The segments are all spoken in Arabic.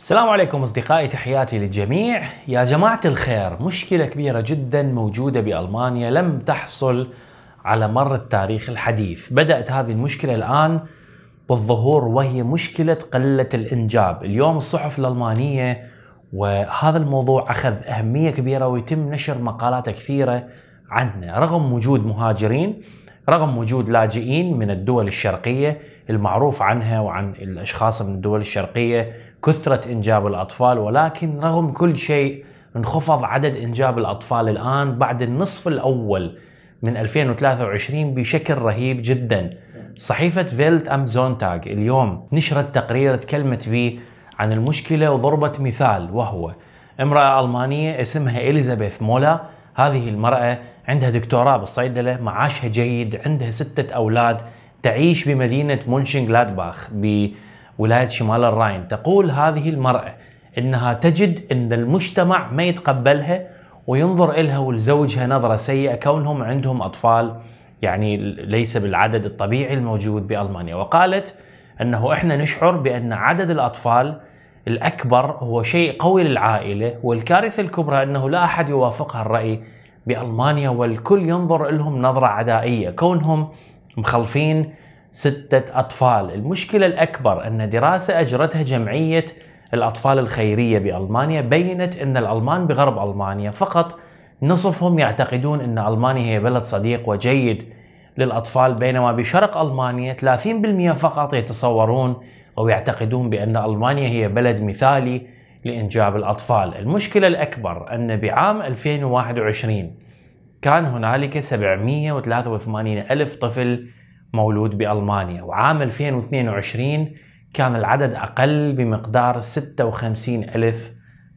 السلام عليكم اصدقائي تحياتي للجميع يا جماعه الخير مشكله كبيره جدا موجوده بالمانيا لم تحصل على مر التاريخ الحديث بدات هذه المشكله الان بالظهور وهي مشكله قله الانجاب اليوم الصحف الالمانيه وهذا الموضوع اخذ اهميه كبيره ويتم نشر مقالات كثيره عنه رغم وجود مهاجرين رغم وجود لاجئين من الدول الشرقية المعروف عنها وعن الأشخاص من الدول الشرقية كثرة إنجاب الأطفال ولكن رغم كل شيء انخفض عدد إنجاب الأطفال الآن بعد النصف الأول من 2023 بشكل رهيب جدا صحيفة فيلت أم زونتاج اليوم نشرت تقرير تكلمت به عن المشكلة وضربت مثال وهو امرأة ألمانية اسمها إليزابيث مولا هذه المرأة عندها دكتوراه بالصيدلة معاشها جيد عندها ستة أولاد تعيش بمدينة لادباخ بولاية شمال الراين تقول هذه المرأة أنها تجد أن المجتمع ما يتقبلها وينظر إلها ولزوجها نظرة سيئة كونهم عندهم أطفال يعني ليس بالعدد الطبيعي الموجود بألمانيا وقالت أنه إحنا نشعر بأن عدد الأطفال الأكبر هو شيء قوي للعائلة والكارثة الكبرى أنه لا أحد يوافقها الرأي بألمانيا والكل ينظر لهم نظرة عدائية كونهم مخلفين ستة أطفال المشكلة الأكبر أن دراسة أجرتها جمعية الأطفال الخيرية بألمانيا بينت أن الألمان بغرب ألمانيا فقط نصفهم يعتقدون أن ألمانيا هي بلد صديق وجيد للأطفال بينما بشرق ألمانيا 30% فقط يتصورون أو يعتقدون بأن ألمانيا هي بلد مثالي لإنجاب الأطفال المشكلة الأكبر أن بعام 2021 كان هنالك 783 ألف طفل مولود بألمانيا وعام 2022 كان العدد أقل بمقدار 56 ألف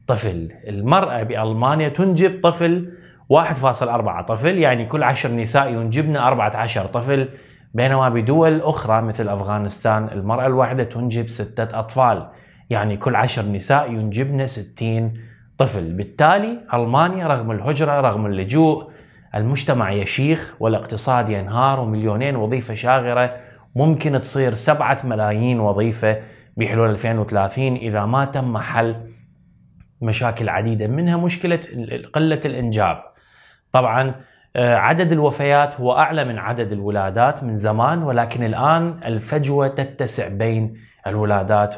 طفل المرأة بألمانيا تنجب طفل 1.4 طفل يعني كل 10 نساء ينجبن 14 طفل بينما بدول أخرى مثل أفغانستان المرأة الواحدة تنجب ستة أطفال يعني كل عشر نساء ينجبن 60 طفل بالتالي ألمانيا رغم الهجرة رغم اللجوء المجتمع يشيخ والاقتصاد ينهار ومليونين وظيفة شاغرة ممكن تصير سبعة ملايين وظيفة بحلول 2030 إذا ما تم حل مشاكل عديدة منها مشكلة قلة الإنجاب طبعا آه، عدد الوفيات هو أعلى من عدد الولادات من زمان ولكن الآن الفجوة تتسع بين الولادات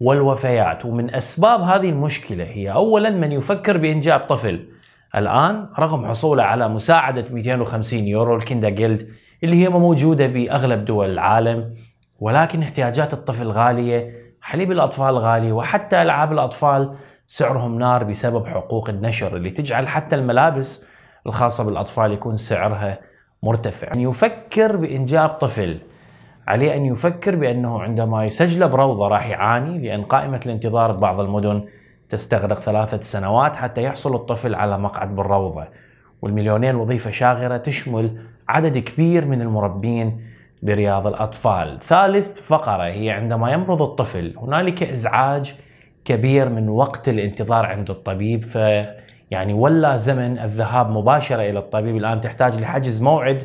والوفيات ومن أسباب هذه المشكلة هي أولا من يفكر بإنجاب طفل الآن رغم حصوله على مساعدة 250 يورو الكندا جلد اللي هي موجودة بأغلب دول العالم ولكن احتياجات الطفل غالية حليب الأطفال غالي وحتى ألعاب الأطفال سعرهم نار بسبب حقوق النشر اللي تجعل حتى الملابس الخاصة بالأطفال يكون سعرها مرتفع يفكر بإنجاب طفل عليه أن يفكر بأنه عندما يسجله بروضة راح يعاني لأن قائمة الانتظار ببعض المدن تستغرق ثلاثة سنوات حتى يحصل الطفل على مقعد بالروضة والمليونين وظيفة شاغرة تشمل عدد كبير من المربين برياض الأطفال ثالث فقرة هي عندما يمرض الطفل هنالك إزعاج كبير من وقت الانتظار عند الطبيب ف يعني ولا زمن الذهاب مباشرة إلى الطبيب الآن تحتاج لحجز موعد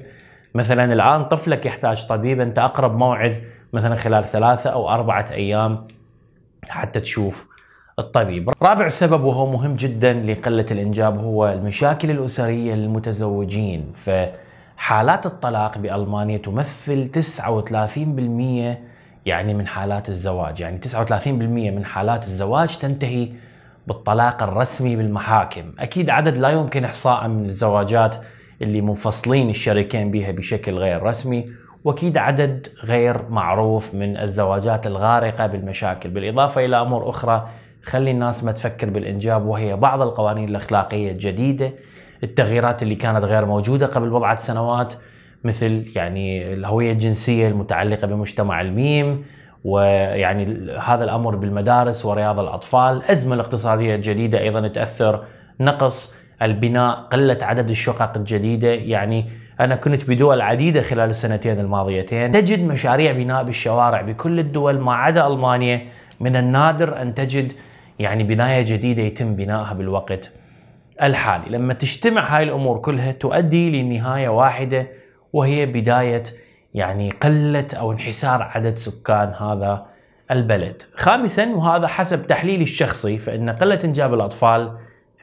مثلا الان طفلك يحتاج طبيب انت اقرب موعد مثلا خلال ثلاثة او اربعة ايام حتى تشوف الطبيب. رابع سبب وهو مهم جدا لقلة الانجاب هو المشاكل الاسرية للمتزوجين فحالات الطلاق بالمانيا تمثل 39% يعني من حالات الزواج يعني 39% من حالات الزواج تنتهي بالطلاق الرسمي بالمحاكم أكيد عدد لا يمكن إحصاءه من الزواجات اللي منفصلين الشريكين بها بشكل غير رسمي واكيد عدد غير معروف من الزواجات الغارقه بالمشاكل بالاضافه الى امور اخرى خلي الناس ما تفكر بالانجاب وهي بعض القوانين الاخلاقيه الجديده التغييرات اللي كانت غير موجوده قبل بضعه سنوات مثل يعني الهويه الجنسيه المتعلقه بمجتمع الميم ويعني هذا الامر بالمدارس ورياض الاطفال، الازمه الاقتصاديه الجديده ايضا تاثر نقص البناء قلة عدد الشقق الجديدة يعني أنا كنت بدول عديدة خلال السنتين الماضيتين تجد مشاريع بناء بالشوارع بكل الدول ما عدا ألمانيا من النادر أن تجد يعني بناية جديدة يتم بنائها بالوقت الحالي لما تجتمع هاي الأمور كلها تؤدي لنهاية واحدة وهي بداية يعني قلة أو انحسار عدد سكان هذا البلد خامسا وهذا حسب تحليلي الشخصي فإن قلة إنجاب الأطفال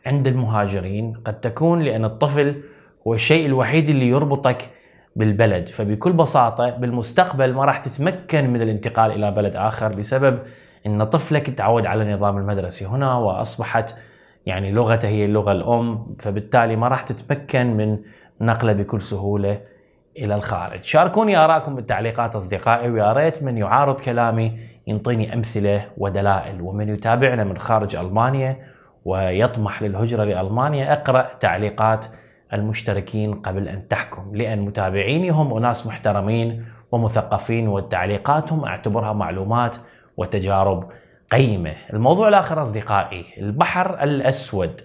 عند المهاجرين قد تكون لأن الطفل هو الشيء الوحيد اللي يربطك بالبلد فبكل بساطة بالمستقبل ما راح تتمكن من الانتقال إلى بلد آخر بسبب أن طفلك تعود على النظام المدرسي هنا وأصبحت يعني لغته هي اللغة الأم فبالتالي ما راح تتمكن من نقله بكل سهولة إلى الخارج شاركوني آراءكم بالتعليقات أصدقائي ويا ريت من يعارض كلامي ينطيني أمثلة ودلائل ومن يتابعنا من خارج ألمانيا ويطمح للهجرة لألمانيا اقرأ تعليقات المشتركين قبل أن تحكم لأن متابعيني هم أناس محترمين ومثقفين وتعليقاتهم أعتبرها معلومات وتجارب قيمة الموضوع الآخر أصدقائي البحر الأسود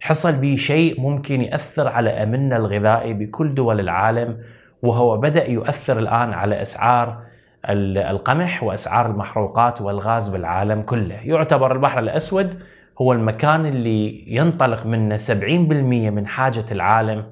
حصل به شيء ممكن يأثر على أمننا الغذائي بكل دول العالم وهو بدأ يؤثر الآن على أسعار القمح وأسعار المحروقات والغاز بالعالم كله يعتبر البحر الأسود هو المكان اللي ينطلق منه 70% من حاجة العالم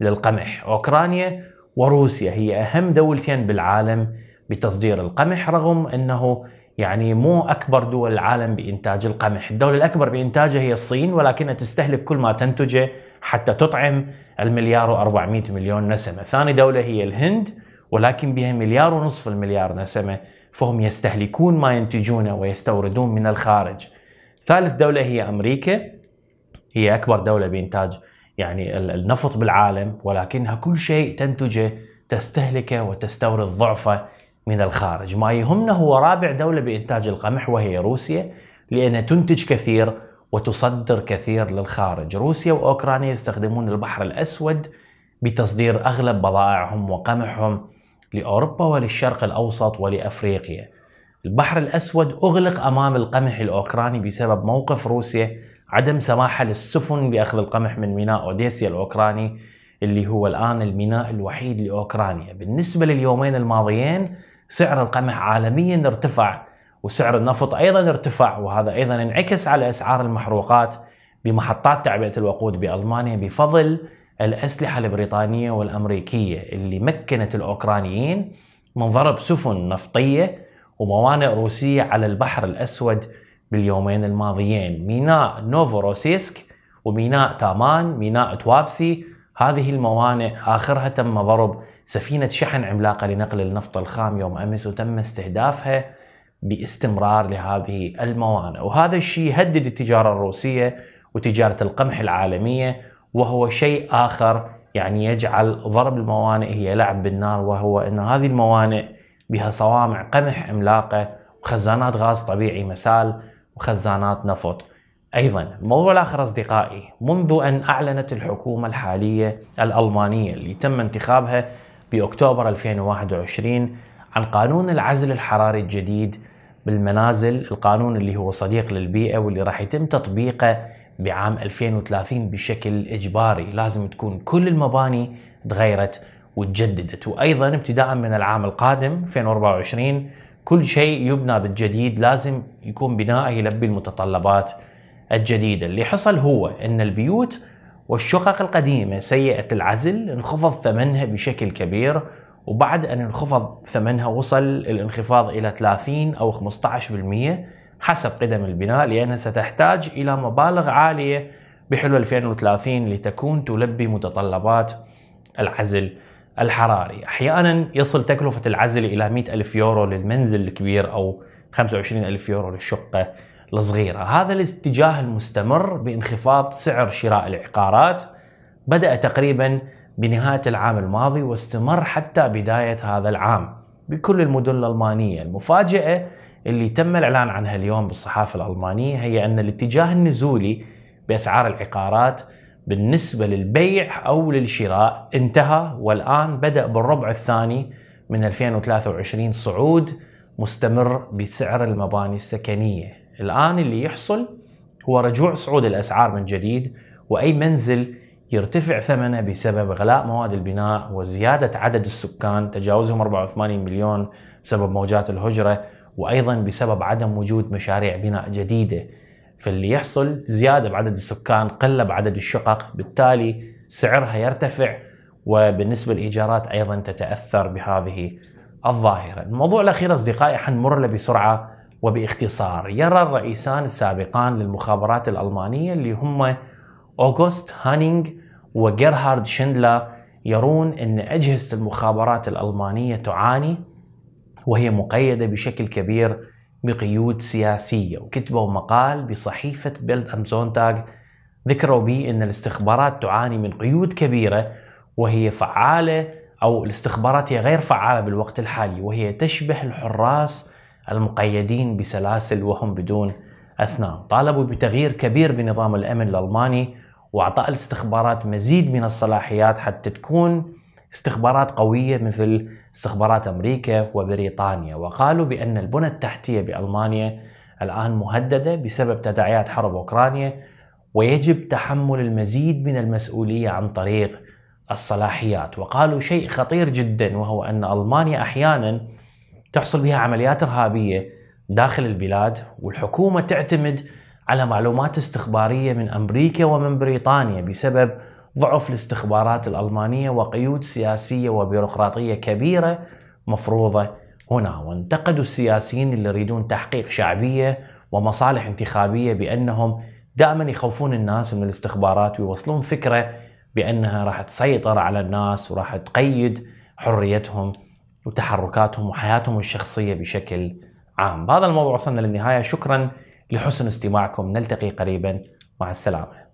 للقمح أوكرانيا وروسيا هي أهم دولتين بالعالم بتصدير القمح رغم أنه يعني مو أكبر دول العالم بإنتاج القمح الدولة الأكبر بإنتاجه هي الصين ولكنها تستهلك كل ما تنتجه حتى تطعم المليار و400 مليون نسمة ثاني دولة هي الهند ولكن بها مليار ونصف المليار نسمة فهم يستهلكون ما ينتجونه ويستوردون من الخارج ثالث دولة هي أمريكا هي أكبر دولة بإنتاج يعني النفط بالعالم ولكنها كل شيء تنتجه تستهلكه وتستورد ضعفه من الخارج ما يهمنا هو رابع دولة بإنتاج القمح وهي روسيا لأنها تنتج كثير وتصدر كثير للخارج روسيا وأوكرانيا يستخدمون البحر الأسود بتصدير أغلب بضائعهم وقمحهم لأوروبا وللشرق الأوسط ولأفريقيا البحر الأسود أغلق أمام القمح الأوكراني بسبب موقف روسيا عدم سماحه للسفن بأخذ القمح من ميناء أوديسيا الأوكراني اللي هو الآن الميناء الوحيد لأوكرانيا بالنسبة لليومين الماضيين سعر القمح عالميا ارتفع وسعر النفط أيضا ارتفع وهذا أيضا انعكس على أسعار المحروقات بمحطات تعبئة الوقود بألمانيا بفضل الأسلحة البريطانية والأمريكية اللي مكنت الأوكرانيين من ضرب سفن نفطية وموانئ روسية على البحر الأسود باليومين الماضيين ميناء نوفوروسيسك وميناء تامان ميناء توابسي هذه الموانئ آخرها تم ضرب سفينة شحن عملاقة لنقل النفط الخام يوم أمس وتم استهدافها باستمرار لهذه الموانئ وهذا الشيء هدد التجارة الروسية وتجارة القمح العالمية وهو شيء آخر يعني يجعل ضرب الموانئ هي لعب بالنار وهو أن هذه الموانئ بها صوامع قمح عملاقة وخزانات غاز طبيعي مسال وخزانات نفط ايضا موضوع الاخر اصدقائي منذ ان اعلنت الحكومه الحاليه الالمانيه اللي تم انتخابها باكتوبر 2021 عن قانون العزل الحراري الجديد بالمنازل القانون اللي هو صديق للبيئه واللي راح يتم تطبيقه بعام 2030 بشكل اجباري لازم تكون كل المباني تغيرت وتجددت وايضا ابتداء من العام القادم 2024 كل شيء يبنى بالجديد لازم يكون بناءه يلبي المتطلبات الجديده اللي حصل هو ان البيوت والشقق القديمه سيئه العزل انخفض ثمنها بشكل كبير وبعد ان انخفض ثمنها وصل الانخفاض الى 30 او 15% حسب قدم البناء لانها ستحتاج الى مبالغ عاليه بحلول 2030 لتكون تلبي متطلبات العزل الحراري أحيانا يصل تكلفة العزل إلى 100 ألف يورو للمنزل الكبير أو 25 ألف يورو للشقة الصغيرة هذا الاتجاه المستمر بانخفاض سعر شراء العقارات بدأ تقريبا بنهاية العام الماضي واستمر حتى بداية هذا العام بكل المدن الألمانية المفاجأة اللي تم الإعلان عنها اليوم بالصحافة الألمانية هي أن الاتجاه النزولي بأسعار العقارات بالنسبة للبيع أو للشراء انتهى والآن بدأ بالربع الثاني من 2023 صعود مستمر بسعر المباني السكنية الآن اللي يحصل هو رجوع صعود الأسعار من جديد وأي منزل يرتفع ثمنه بسبب غلاء مواد البناء وزيادة عدد السكان تجاوزهم 84 مليون بسبب موجات الهجرة وأيضا بسبب عدم وجود مشاريع بناء جديدة فاللي يحصل زياده بعدد السكان قله بعدد الشقق بالتالي سعرها يرتفع وبالنسبه للايجارات ايضا تتاثر بهذه الظاهره. الموضوع الاخير اصدقائي حنمر له بسرعه وباختصار، يرى الرئيسان السابقان للمخابرات الالمانيه اللي هم اوغوست هانينغ وجيرهارد شندلا يرون ان اجهزه المخابرات الالمانيه تعاني وهي مقيده بشكل كبير بقيود سياسية وكتبوا مقال بصحيفة بيلد أمزون ذكروا به أن الاستخبارات تعاني من قيود كبيرة وهي فعالة أو الاستخبارات هي غير فعالة بالوقت الحالي وهي تشبه الحراس المقيدين بسلاسل وهم بدون أسنان طالبوا بتغيير كبير بنظام الأمن الألماني وأعطاء الاستخبارات مزيد من الصلاحيات حتى تكون استخبارات قوية مثل استخبارات أمريكا وبريطانيا وقالوا بأن البنى التحتية بألمانيا الآن مهددة بسبب تداعيات حرب أوكرانيا ويجب تحمل المزيد من المسؤولية عن طريق الصلاحيات وقالوا شيء خطير جدا وهو أن ألمانيا أحيانا تحصل بها عمليات إرهابية داخل البلاد والحكومة تعتمد على معلومات استخبارية من أمريكا ومن بريطانيا بسبب ضعف الاستخبارات الألمانية وقيود سياسية وبيروقراطية كبيرة مفروضة هنا وانتقدوا السياسيين اللي يريدون تحقيق شعبية ومصالح انتخابية بأنهم دائما يخوفون الناس من الاستخبارات ويوصلون فكرة بأنها راح تسيطر على الناس وراح تقيد حريتهم وتحركاتهم وحياتهم الشخصية بشكل عام بهذا الموضوع وصلنا للنهاية شكرا لحسن استماعكم نلتقي قريبا مع السلامه